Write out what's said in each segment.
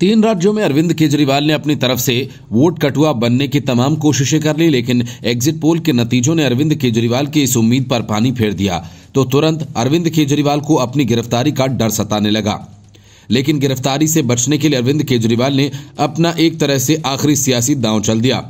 तीन राज्यों में अरविंद केजरीवाल ने अपनी तरफ से वोट कटुआ बनने की तमाम कोशिशें कर ली लेकिन एग्जिट पोल के नतीजों ने अरविंद केजरीवाल की इस उम्मीद पर पानी फेर दिया तो तुरंत अरविंद केजरीवाल को अपनी गिरफ्तारी का डर सताने लगा लेकिन गिरफ्तारी से बचने के लिए अरविंद केजरीवाल ने अपना एक तरह से आखिरी सियासी दांव चल दिया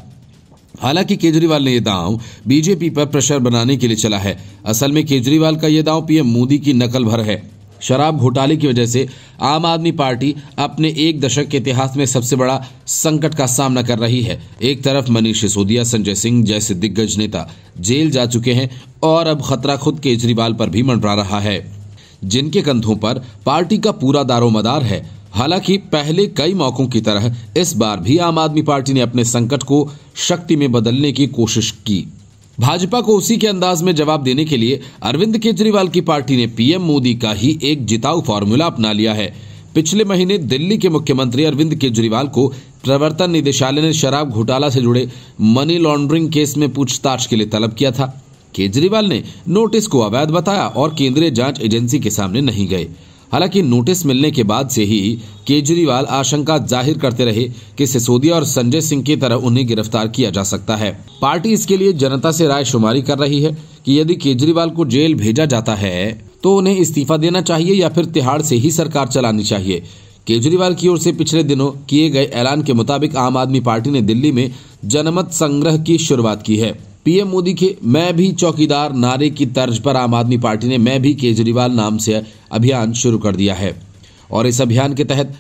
हालांकि केजरीवाल ने यह दांव बीजेपी पर प्रेशर बनाने के लिए चला है असल में केजरीवाल का यह दांव पीएम मोदी की नकल भर है शराब घोटाले की वजह से आम आदमी पार्टी अपने एक दशक के इतिहास में सबसे बड़ा संकट का सामना कर रही है एक तरफ मनीष सिसोदिया संजय सिंह जैसे दिग्गज नेता जेल जा चुके हैं और अब खतरा खुद केजरीवाल पर भी मंडरा रहा है जिनके कंधों पर पार्टी का पूरा दारोमदार है हालांकि पहले कई मौकों की तरह इस बार भी आम आदमी पार्टी ने अपने संकट को शक्ति में बदलने की कोशिश की भाजपा को उसी के अंदाज में जवाब देने के लिए अरविंद केजरीवाल की पार्टी ने पीएम मोदी का ही एक जिताऊ फॉर्मूला अपना लिया है पिछले महीने दिल्ली के मुख्यमंत्री अरविंद केजरीवाल को प्रवर्तन निदेशालय ने शराब घोटाला से जुड़े मनी लॉन्ड्रिंग केस में पूछताछ के लिए तलब किया था केजरीवाल ने नोटिस को अवैध बताया और केंद्रीय जांच एजेंसी के सामने नहीं गए हालांकि नोटिस मिलने के बाद से ही केजरीवाल आशंका जाहिर करते रहे कि सिसोदिया और संजय सिंह की तरह उन्हें गिरफ्तार किया जा सकता है पार्टी इसके लिए जनता से राय शुमारी कर रही है कि यदि केजरीवाल को जेल भेजा जाता है तो उन्हें इस्तीफा देना चाहिए या फिर तिहाड़ से ही सरकार चलानी चाहिए केजरीवाल की ओर से पिछले दिनों किए गए ऐलान के मुताबिक आम आदमी पार्टी ने दिल्ली में जनमत संग्रह की शुरुआत की है पीएम मोदी के मैं भी चौकीदार नारे की तर्ज पर आम आदमी पार्टी ने मैं भी केजरीवाल नाम से अभियान शुरू कर दिया है और इस अभियान के तहत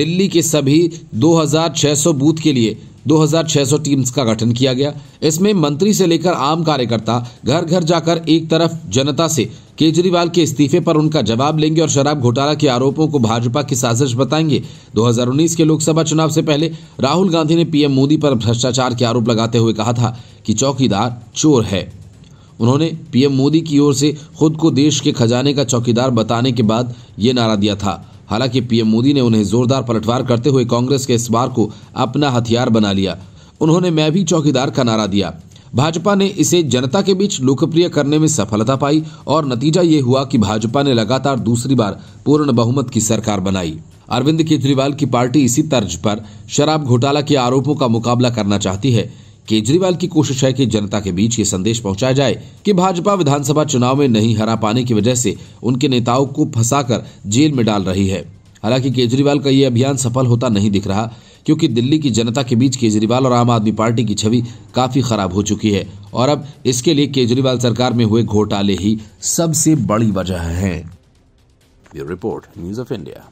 दिल्ली के सभी 2600 बूथ के लिए 2600 टीम्स का गठन किया गया इसमें मंत्री से लेकर आम कार्यकर्ता घर घर जाकर एक तरफ जनता से केजरीवाल के इस्तीफे पर उनका जवाब लेंगे और शराब घोटाला के आरोपों को भाजपा की साजिश बताएंगे 2019 के लोकसभा चुनाव से पहले राहुल गांधी ने पीएम मोदी पर भ्रष्टाचार के आरोप लगाते हुए कहा था कि चौकीदार चोर है उन्होंने पीएम मोदी की ओर से खुद को देश के खजाने का चौकीदार बताने के बाद ये नारा दिया था हालांकि पीएम मोदी ने उन्हें जोरदार पलटवार करते हुए कांग्रेस के इस बार को अपना हथियार बना लिया उन्होंने मैं भी चौकीदार का नारा दिया भाजपा ने इसे जनता के बीच लोकप्रिय करने में सफलता पाई और नतीजा ये हुआ कि भाजपा ने लगातार दूसरी बार पूर्ण बहुमत की सरकार बनाई अरविंद केजरीवाल की पार्टी इसी तर्ज पर शराब घोटाला के आरोपों का मुकाबला करना चाहती है केजरीवाल की कोशिश है कि जनता के बीच ये संदेश पहुंचाया जाए कि भाजपा विधानसभा चुनाव में नहीं हरा पाने की वजह से उनके नेताओं को फंसाकर जेल में डाल रही है हालांकि केजरीवाल का ये अभियान सफल होता नहीं दिख रहा क्योंकि दिल्ली की जनता के बीच केजरीवाल और आम आदमी पार्टी की छवि काफी खराब हो चुकी है और अब इसके लिए केजरीवाल सरकार में हुए घोटाले ही सबसे बड़ी वजह है रिपोर्ट न्यूज ऑफ इंडिया